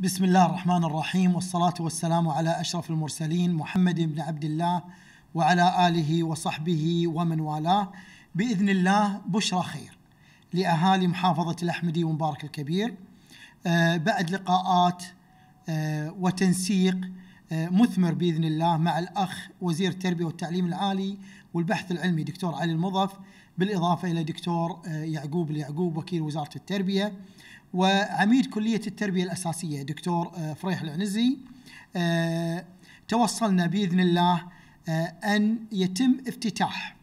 بسم الله الرحمن الرحيم والصلاة والسلام على أشرف المرسلين محمد بن عبد الله وعلى آله وصحبه ومن والاه بإذن الله بشرى خير لأهالي محافظة الأحمدي ومبارك الكبير بعد لقاءات وتنسيق آه، مثمر باذن الله مع الاخ وزير التربيه والتعليم العالي والبحث العلمي دكتور علي المضف بالاضافه الى دكتور آه، يعقوب اليعقوب وكيل وزاره التربيه وعميد كليه التربيه الاساسيه دكتور آه، فريح العنزي توصلنا باذن الله ان يتم افتتاح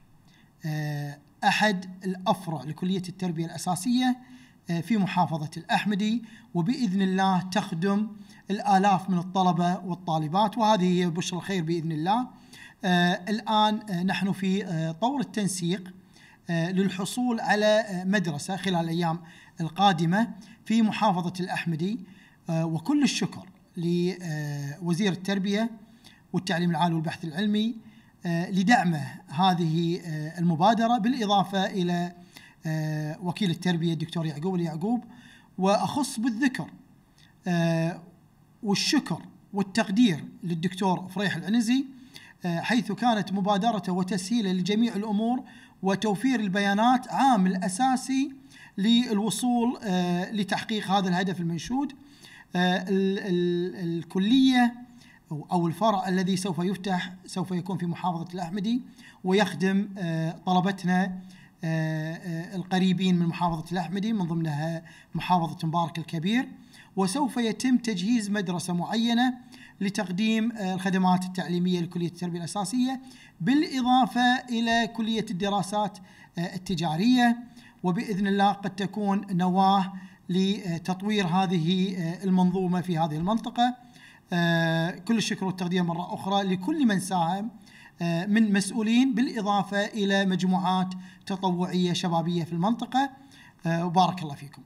احد الافرع لكليه التربيه الاساسيه آه، في محافظة الأحمدي وبإذن الله تخدم الآلاف من الطلبة والطالبات وهذه هي بشر الخير بإذن الله آه، الآن آه، نحن في طور التنسيق للحصول على مدرسة خلال الأيام القادمة في محافظة الأحمدي وكل الشكر لوزير التربية والتعليم العالي والبحث العلمي لدعمه هذه المبادرة بالإضافة إلى آه، وكيل التربية الدكتور يعقوب اليعقوب وأخص بالذكر آه، والشكر والتقدير للدكتور فريح العنزي آه، حيث كانت مبادرته وتسهيله لجميع الأمور وتوفير البيانات عامل أساسي للوصول لتحقيق هذا الهدف المنشود الكلية أو الفرع الذي سوف يفتح سوف يكون في محافظة الأحمدي ويخدم طلبتنا آه، آه، القريبين من محافظة الأحمدي من ضمنها محافظة مبارك الكبير وسوف يتم تجهيز مدرسة معينة لتقديم آه، الخدمات التعليمية لكلية التربية الأساسية بالإضافة إلى كلية الدراسات التجارية وبإذن الله قد تكون نواة لتطوير هذه المنظومة في هذه المنطقة كل الشكر والتقدير مرة أخرى لكل من ساهم آه، من مسؤولين بالإضافة إلى مجموعات تطوعية شبابية في المنطقة آه، وبارك الله فيكم